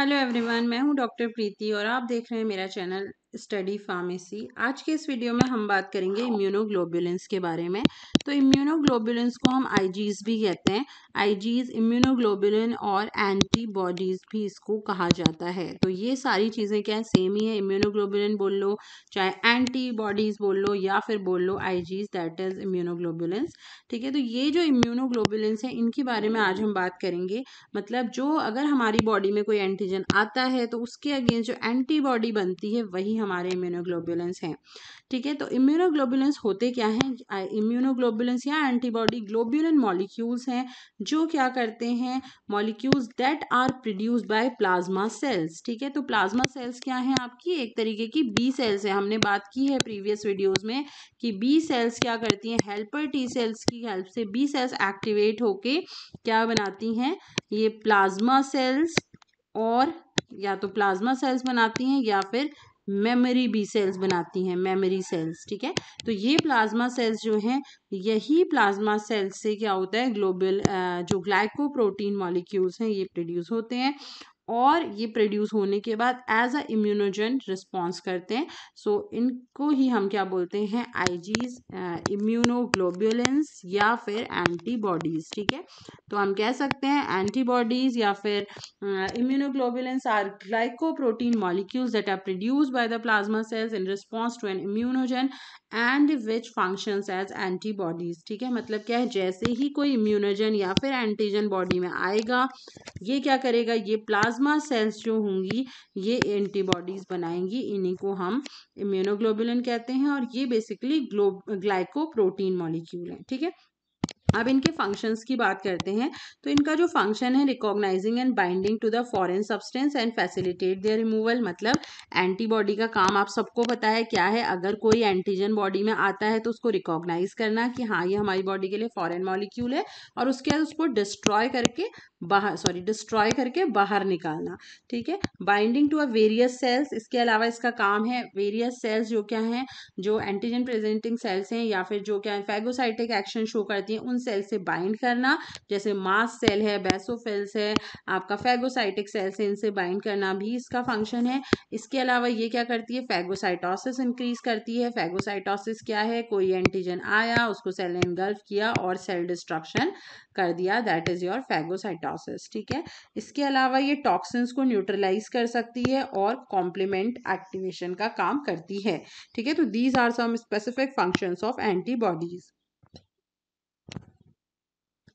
Hello everyone मैं हूं doctor प्रीति और आप देख रहे हैं मेरा चैनल स्टडी फार्मेसी आज के इस वीडियो में हम बात करेंगे इम्यूनोग्लोबुलेंस के बारे में तो इम्यूनोग्लोबुलेंस को हम आईजीज भी कहते हैं आईजीज इम्यूनोग्लोबुलिन और एंटीबॉडीज़ भी इसको कहा जाता है तो ये सारी चीज़ें क्या है सेम ही है इम्यूनोग्लोबुलिन बोल लो चाहे एंटीबॉडीज़ बोल लो या फिर बोल लो आईजीज दैट इज़ इम्यूनोग्लोबुलेंस ठीक है तो ये जो इम्यूनोग्लोबुलेंस है इनके बारे में आज हम बात करेंगे मतलब जो अगर हमारी बॉडी में कोई एंटीजन आता है तो उसके अगेंस्ट जो एंटीबॉडी बनती है वही हमारे इम्यूनोग्लोबुलेंस हैं ठीक है तो इम्यूनोग्लोबुलेंस होते क्या हैं इम्यूनोग्लोबुलेंस या एंटीबॉडी ग्लोबुलन मॉलिक्यूल्स हैं जो क्या करते हैं molecules that are produced by plasma cells ठीक है तो प्लाज्मा सेल्स क्या हैं आपकी एक तरीके की बी सेल्स है हमने बात की है प्रीवियस वीडियोज़ में कि बी सेल्स क्या करती हैं हेल्पर टी सेल्स की हेल्प से बी सेल्स एक्टिवेट होके क्या बनाती हैं ये प्लाज्मा सेल्स और या तो प्लाज्मा सेल्स बनाती हैं या फिर मेमोरी बी सेल्स बनाती हैं मेमोरी सेल्स ठीक है तो ये प्लाज्मा सेल्स जो हैं यही प्लाज्मा सेल्स से क्या होता है ग्लोबल जो ग्लाइको प्रोटीन मॉलिक्यूल्स हैं ये प्रोड्यूस होते हैं और ये प्रोड्यूस होने के बाद एज अ इम्यूनोजन रिस्पॉन्स करते हैं सो so, इनको ही हम क्या बोलते हैं आईजीज इम्यूनोग्लोबुलेंस uh, या फिर एंटीबॉडीज़ ठीक है तो हम कह सकते हैं एंटीबॉडीज़ या फिर immunoglobulins are glycoprotein molecules that are produce by the plasma cells in response to an immunogen and which functions as antibodies ठीक है मतलब क्या है जैसे ही कोई इम्यूनोजन या फिर एंटीजन बॉडी में आएगा ये क्या करेगा ये प्लाज्मा प्लाज्मा सेल्स जो होंगी ये एंटीबॉडीज़ बनाएंगी इन्हीं को हम इम्यूनोग्लोबुलिन कहते हैं और ये बेसिकली ग्लो ग्लाइकोप्रोटीन मॉलिक्यूल है ठीक है अब इनके फंक्शंस की बात करते हैं तो इनका जो फंक्शन है recognizing and binding to the foreign substance and facilitate their removal मतलब एंटीबॉडी का काम आप सबको पता है क्या है अगर कोई एंटीजन बॉडी में आता है तो उसको रिकॉग्नाइज करना कि हाँ ये हमारी बॉडी के लिए फॉरेन मॉलिक्यूल है और उसके बाद उसको डिस्ट्रॉय करके बाहर सॉरी डिस्ट्रॉय करके बाहर निकालना ठीक है binding to a various cells इसके अलावा इसका काम है वेरियस सेल्स जो क्या हैं जो एंटीजन प्रेजेंटिंग सेल्स हैं या फिर जो क्या है फैगोसाइटिक एक्शन शो करती हैं उन सेल्स से बाइंड करना जैसे मास सेल है बेसोफेल्स है आपका फैगोसाइटिक सेल्स है इनसे बाइंड करना भी इसका फंक्शन है इसके अलावा ये क्या करती है फैगोसाइटोसिस इंक्रीज करती है फैगोसाइटोसिस क्या है कोई एंटीजन आया उसको सेल ने इनगल्फ किया और सेल डिस्ट्रक्शन कर दिया दैट इज़ योर फैगोसाइटोसिस ठीक है इसके अलावा ये टॉक्सिन्स को न्यूट्रलाइज कर सकती है और कॉम्प्लीमेंट एक्टिवेशन का काम करती है ठीक है तो these are some specific functions of antibodies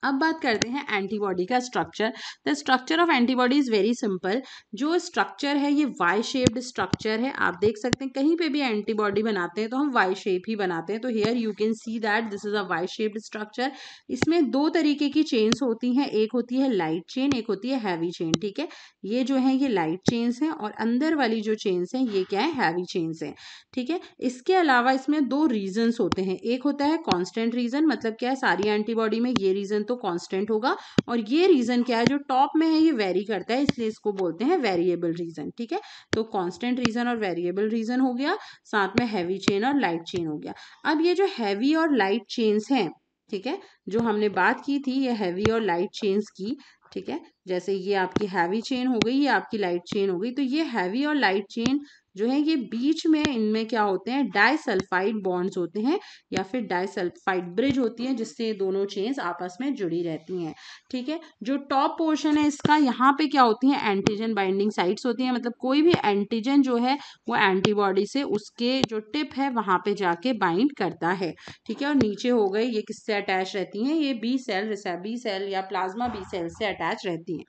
अब बात करते हैं एंटीबॉडी का structure the structure of antibody is very simple जो स्ट्रक्चर है ये वाई शेप्ड स्ट्रक्चर है आप देख सकते हैं कहीं पे भी एंटीबॉडी बनाते हैं तो हम वाई शेप ही बनाते हैं तो here you can see that this is a Y shaped structure इसमें दो तरीके की चेन्स होती हैं एक होती है लाइट चेन एक होती है हैवी चेन ठीक है ये जो है ये लाइट चेन्स हैं और अंदर वाली जो चेन्स हैं ये क्या है हैवी चेन्स हैं ठीक है इसके अलावा इसमें दो रीजन्स होते हैं एक होता है कॉन्स्टेंट रीजन मतलब क्या है सारी एंटीबॉडी में ये रीजन तो तो कांस्टेंट होगा और ये रीज़न क्या है जो टॉप में है ये वेरी करता है इसलिए इसको बोलते हैं वेरिएबल रीज़न ठीक है तो कांस्टेंट रीज़न और वेरिएबल रीज़न हो गया साथ में हैवी चेन और लाइट चेन हो गया अब ये जो हैवी और लाइट चेन्स हैं ठीक है जो हमने बात की थी ये हैवी और लाइट चेन्स की ठीक है जैसे ये आपकी हैवी चेन हो गई ये आपकी लाइट चेन हो गई तो ये हैवी और लाइट चेन जो है ये बीच में इनमें क्या होते हैं डाइसल्फाइड बॉन्ड्स होते हैं या फिर डाइसल्फाइड ब्रिज होती है जिससे दोनों चेन्स आपस में जुड़ी रहती हैं ठीक है जो टॉप पोर्शन है इसका यहाँ पे क्या होती है एंटीजन बाइंडिंग साइट्स होती हैं मतलब कोई भी एंटीजन जो है वो एंटीबॉडी से उसके जो टिप है वहाँ पे जाके बाइंड करता है ठीक है और नीचे हो गए ये किससे अटैच रहती हैं ये बी सेल बी सेल या प्लाज्मा बी सेल से अटैच रहती हैं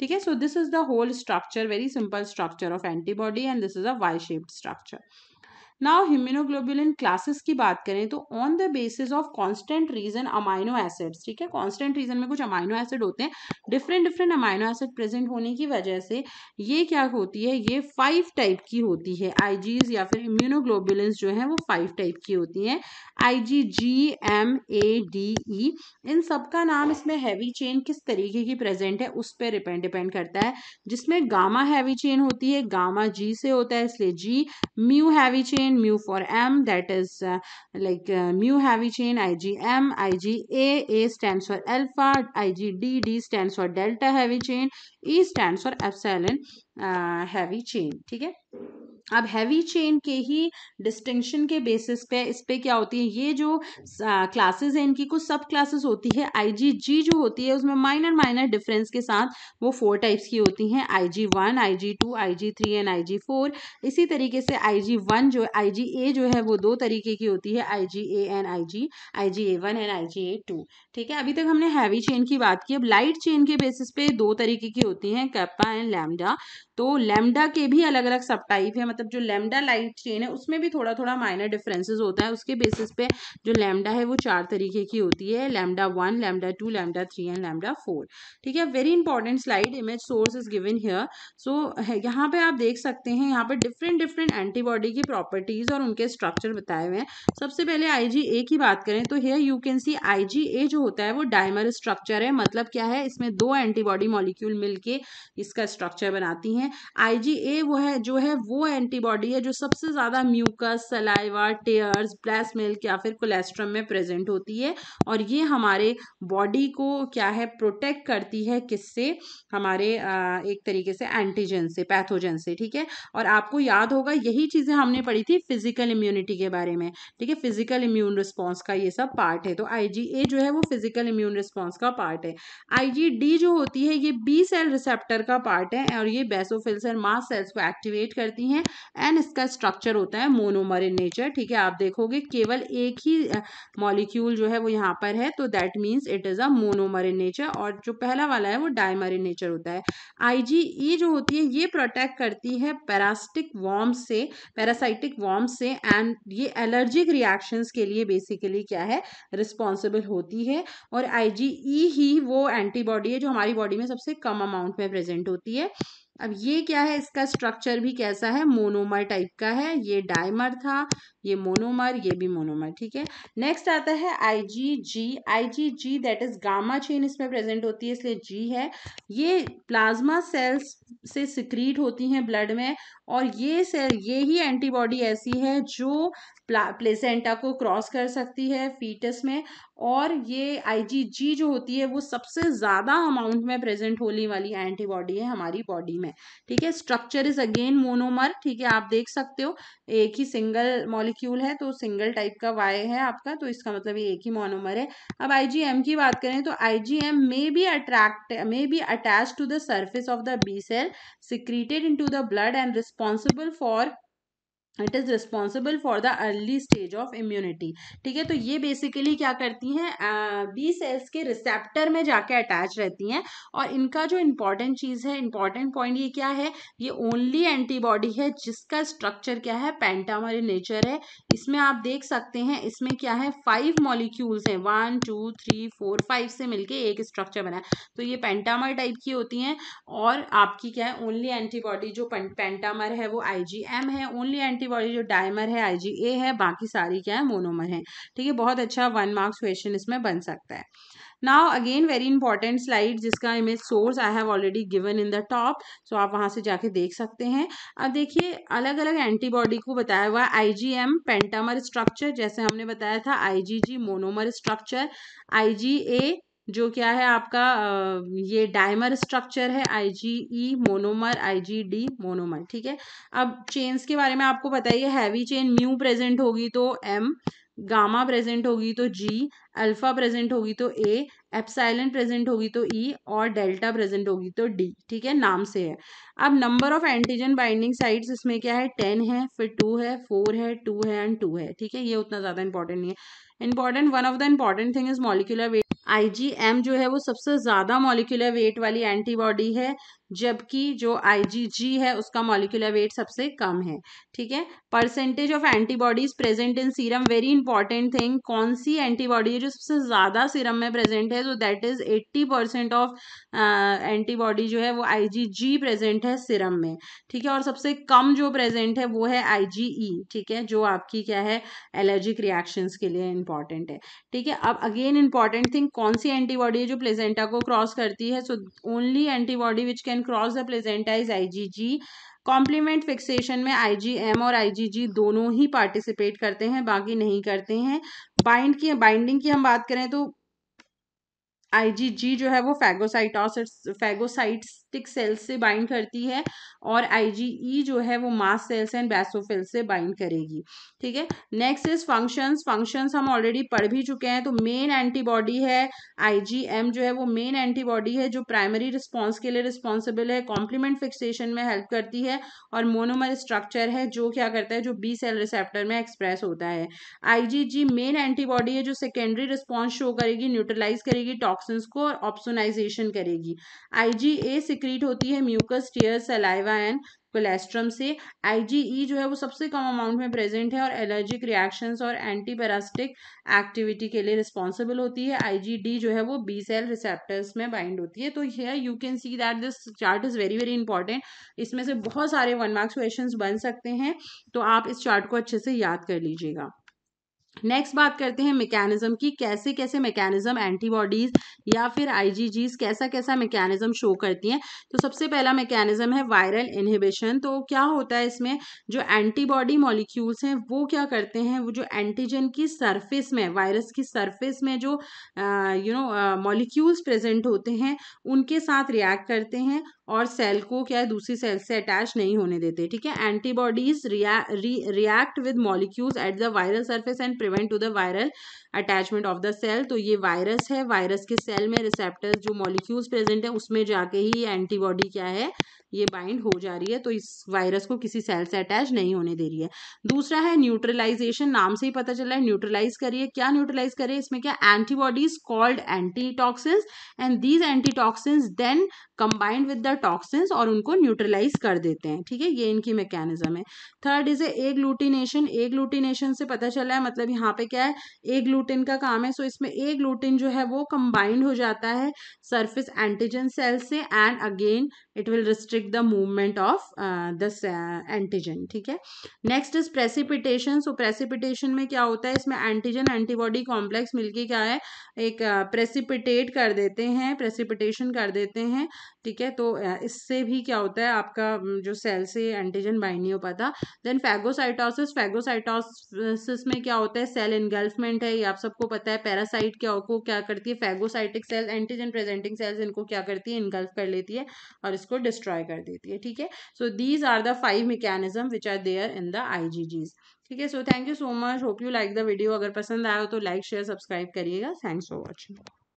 ठीक है so this is the whole structure very simple structure of antibody and this is a pie shaped structure. Now immunoglobulin classes की बात करें तो on the basis of constant region amino acids ठीक है कांस्टेंट रीजन में कुछ amino acid होते हैं different different amino acid present होने की वजह से ये क्या होती है ये फाइव टाइप की होती है आई या फिर इम्यूनोग्लोबुलेंस जो है वो फाइव टाइप की होती हैं आई जी G M A D E इन सब का नाम इसमें हैवी चेन किस तरीके की प्रेजेंट है उस पर डिपेंड डिपेंड करता है जिसमें गामा हैवी चेन होती है गामा जी से होता है इसलिए G mu heavy chain chain mu for m that is uh, like uh, mu heavy chain igm iga a stands for alpha igd d stands for delta heavy chain E stand for epsilon heavy chain ठीक है अब heavy chain के ही distinction के basis पे इस पर क्या होती है ये जो क्लासेस हैं इनकी कुछ सब क्लासेस होती है आईजीजी जो होती है उसमें माइनर माइनर डिफरेंस के साथ वो फोर टाइप्स की होती हैं IG one IG two IG three and IG four इसी तरीके से आईजी वन जो आईजी ए जो है वो दो तरीके की होती है IG A and I G A one and IG A two ठीक है अभी तक हमने हैवी चेन की बात की अब लाइट चेन के बेसिस पे दो तरीके की होती हैं कैप्पा एंड लैमडा तो लैमडा के भी अलग अलग सब टाइप है मतलब जो लैमडा लाइट चेन है उसमें भी थोड़ा थोड़ा माइनर डिफरेंसेस होता है उसके बेसिस पे जो लैमडा है वो चार तरीके की होती है lambda one lambda two lambda three and lambda four ठीक है very important slide image source is given here so यहाँ पे आप देख सकते हैं यहाँ पर डिफरेंट डिफरेंट एंटीबॉडी की प्रॉपर्टीज़ और उनके स्ट्रक्चर बताए हुए हैं सबसे पहले आई की बात करें तो here you can see I जो होता है वो डायमर स्ट्रक्चर है मतलब क्या है इसमें दो एंटीबॉडी मॉलिक्यूल मिल मिलके इसका स्ट्रक्चर बनाती हैं आईजीए वो है जो है वो एंटीबॉडी है जो सबसे ज़्यादा mucus saliva tears breast milk या फिर कोलेस्ट्रम में प्रेजेंट होती है और ये हमारे बॉडी को क्या है प्रोटेक्ट करती है किससे हमारे एक तरीके से एंटीजन से पैथोजन से ठीक है और आपको याद होगा यही चीज़ें हमने पढ़ी थी फिजिकल इम्यूनिटी के बारे में ठीक है फिजिकल इम्यून रिस्पॉन्स का ये सब पार्ट है तो आई जो है वो फिजिकल इम्यून रिस्पॉन्स का पार्ट है आई जो होती है ये बी सेल रिसेप्टर का पार्ट है और ये बेसोफिल्स एंड मास सेल्स को एक्टिवेट करती हैं एंड इसका स्ट्रक्चर होता है मोनोमर इन नेचर ठीक है आप देखोगे केवल एक ही मॉलिक्यूल जो है वो यहाँ पर है तो that means it is a monomer in nature और जो पहला वाला है वो डायमर इन नेचर होता है आई e जो होती है ये प्रोटेक्ट करती है पैरास्टिक वॉम्स से पैरासाइटिक वॉम्स से एंड ये एलर्जिक रिएक्शंस के लिए बेसिकली क्या है रिस्पॉन्सिबल होती है और आई e ही वो एंटीबॉडी है जो हमारी बॉडी में सबसे कम अमाउंट अमाउंट में प्रेजेंट होती है अब ये क्या है इसका स्ट्रक्चर भी कैसा है मोनोमर टाइप का है ये डायमर था ये मोनोमर ये भी मोनोमर ठीक है नेक्स्ट आता है IgG IgG that is gamma chain इसमें प्रेजेंट होती है इसलिए जी है ये प्लाज्मा सेल्स से सिक्रीट होती हैं ब्लड में और ये सेल ये ही एंटीबॉडी ऐसी है जो प्लेसेंटा को क्रॉस कर सकती है फीटस में और ये आईजीजी जो होती है वो सबसे ज़्यादा अमाउंट में प्रेजेंट होने वाली एंटीबॉडी है हमारी बॉडी में है ठीक है स्ट्रक्चर इज अगेन मोनोमर ठीक है आप देख सकते हो एक ही सिंगल मॉलिक्यूल है तो सिंगल टाइप का वाई है आपका तो इसका मतलब ये एक ही मोनोमर है अब आईजीएम की बात करें तो IgM may be attract may be attach to the surface of the B cell secreted in the blood and responsible for it is responsible for the early stage of immunity ठीक है तो ये basically क्या करती हैं B sales के receptor में जाके अटैच रहती हैं और इनका जो इम्पॉर्टेंट चीज़ है इम्पॉर्टेंट पॉइंट ये क्या है ये ओनली एंटीबॉडी है जिसका स्ट्रक्चर क्या है पेंटामर इन नेचर है इसमें आप देख सकते हैं इसमें क्या है फाइव मॉलिक्यूल्स हैं one two three four five से मिलके एक स्ट्रक्चर बना है तो ये पेंटामर टाइप की होती हैं और आपकी क्या है ओनली एंटीबॉडी जो पेंटामर है वो आई है ओनली एंटी वाली जो डायमर है आईजीए है बाकी सारी क्या है मोनोमर है ठीक है बहुत अच्छा वन मार्क्स क्वेश्चन इसमें बन सकता है now again very important slide जिसका image source I have already given in the top so आप वहाँ से जाके देख सकते हैं अब देखिए अलग अलग एंटीबॉडी को बताया हुआ I G M pentamer structure जैसे हमने बताया था आई जी जी मोनोमर स्ट्रक्चर आई जी ए जो क्या है आपका ये डायमर स्ट्रक्चर है आईजीई मोनोमर आईजीडी मोनोमर ठीक है अब चेन्स के बारे में आपको बताइए हैवी चेन म्यू प्रेजेंट होगी तो एम गामा प्रेजेंट होगी तो जी अल्फा प्रेजेंट होगी तो ए एप्साइलन प्रेजेंट होगी तो ई e, और डेल्टा प्रेजेंट होगी तो डी ठीक है नाम से है अब number of antigen binding sites इसमें क्या है टेन है फिर टू है फोर है टू है एंड टू है ठीक है ये उतना ज़्यादा इंपॉर्टेंट नहीं है important one of the important thing is molecular weight IgM जो है वो सबसे ज़्यादा मॉलिकुलर वेट वाली एंटीबॉडी है जबकि जो आईजीजी है उसका मॉलिकुलर वेट सबसे कम है ठीक है percentage of antibodies present in serum very important thing कौन सी एंटीबॉडी है जो सबसे ज़्यादा सीरम में प्रेजेंट है तो that is 80 percent of antibody जो है वो आईजीजी प्रेजेंट है सीरम में ठीक है और सबसे कम जो प्रेजेंट है वो है आई e, ठीक है जो आपकी क्या है एलर्जिक रिएक्शंस के लिए इंपॉर्टेंट है ठीक है अब अगेन इंपॉर्टेंट थिंग कौन सी एंटीबॉडी है जो प्लेजेंटा को क्रॉस करती है so only antibody which can can cross the placenta is IgG complement fixation में आईजीएम और आईजीजी दोनों ही पार्टिसिपेट करते हैं बाकी नहीं करते हैं बाइंड की बाइंडिंग की हम बात करें तो आईजीजी जो है वो फैगोसाइटॉस फैगोसाइटिक सेल्स से बाइंड करती है और आईजीई e जो है वो मास सेल्स एंड बैसोफिल से बाइंड करेगी ठीक है नेक्स्ट इज फंक्शंस फंक्शंस हम ऑलरेडी पढ़ भी चुके हैं तो मेन एंटीबॉडी है आईजीएम जो है वो मेन एंटीबॉडी है जो प्राइमरी रिस्पॉन्स के लिए रिस्पॉन्सिबल है कॉम्प्लीमेंट फिक्सेशन में हेल्प करती है और मोनोमर स्ट्रक्चर है जो क्या करता है जो बी सेल रिसेप्टर में एक्सप्रेस होता है आईजीजी मेन एंटीबॉडी है जो सेकेंडरी रिस्पॉन्स शो करेगी न्यूट्रलाइज करेगी टॉक्स टॉक्सिन्स को और ऑप्सोनाइजेशन करेगी आईजीए सिक्रीट होती है mucus tear saliva and colostrum से आईजीई e जो है वो सबसे कम अमाउंट में प्रेजेंट है और एलर्जिक रिएक्शंस और एंटी पैरास्टिक एक्टिविटी के लिए रिस्पॉन्सिबल होती है आईजीडी जो है वो बी सेल रिसेप्टर्स में बाइंड होती है तो here you can see that this chart is very very important इसमें से बहुत सारे वन मार्क्स क्वेश्चन बन सकते हैं तो आप इस चार्ट को अच्छे से याद कर लीजिएगा नेक्स्ट बात करते हैं मैकेनिज्म की कैसे कैसे मैकेनिज्म एंटीबॉडीज या फिर आईजीजीज कैसा कैसा मैकेनिज्म शो करती हैं तो सबसे पहला मैकेनिज्म है वायरल इनहिबिशन तो क्या होता है इसमें जो एंटीबॉडी मॉलिक्यूल्स हैं वो क्या करते हैं वो जो एंटीजन की सरफेस में वायरस की सरफेस में जो यू नो मॉलिक्यूल्स प्रेजेंट होते हैं उनके साथ रिएक्ट करते हैं और सेल को क्या है दूसरी सेल से अटैच नहीं होने देते ठीक है antibodies react with molecules at the viral surface and prevent to the viral attachment of the cell तो ये वायरस है वायरस के सेल में रिसेप्टर जो मॉलिक्यूल्स प्रेजेंट है उसमें जाके ही एंटीबॉडी क्या है ये बाइंड हो जा रही है तो इस वायरस को किसी सेल से अटैच नहीं होने दे रही है दूसरा है न्यूट्रलाइजेशन नाम से ही पता चला है न्यूट्रलाइज करिए क्या न्यूट्रलाइज करिए इसमें क्या antibodies called antitoxin and these antitoxin then combined with the toxins और उनको न्यूट्रलाइज कर देते हैं ठीक है ये इनकी मैकेनिज्म है थर्ड इज ए ग्लूटिनेशन ए ग्लूटिनेशन से पता चला है मतलब यहाँ पे क्या है ए ग्लूटिन का काम है सो इसमें ए ग्लूटिन जो है वो कंबाइंड हो जाता है सर्फिस एंटीजन सेल से and again it will restrict the movement of the antigen ठीक है next is precipitation so precipitation में क्या होता है इसमें एंटीजन एंटीबॉडी कॉम्प्लेक्स मिलकर क्या है एक प्रेसिपिटेट uh, कर देते हैं प्रेसिपिटेशन कर देते हैं ठीक है तो uh, है इससे भी क्या होता है आपका जो सेल से एंटीजन बाइंड नहीं हो पाता देन फैगोसाइटोसिस फैगोसाइटोसिस में क्या होता है सेल इन्गल्फमेंट है ये आप सबको पता है पैरासाइट क्या को क्या करती है phagocytic cell antigen presenting cells इनको क्या करती है इनगल्फ कर लेती है और इसको डिस्ट्रॉय कर देती है ठीक है so these are the five mechanism which are there in the I ठीक है so thank you so much hope you like the video अगर पसंद आया हो तो लाइक शेयर सब्सक्राइब करिएगा थैंक्स फॉर वॉचिंग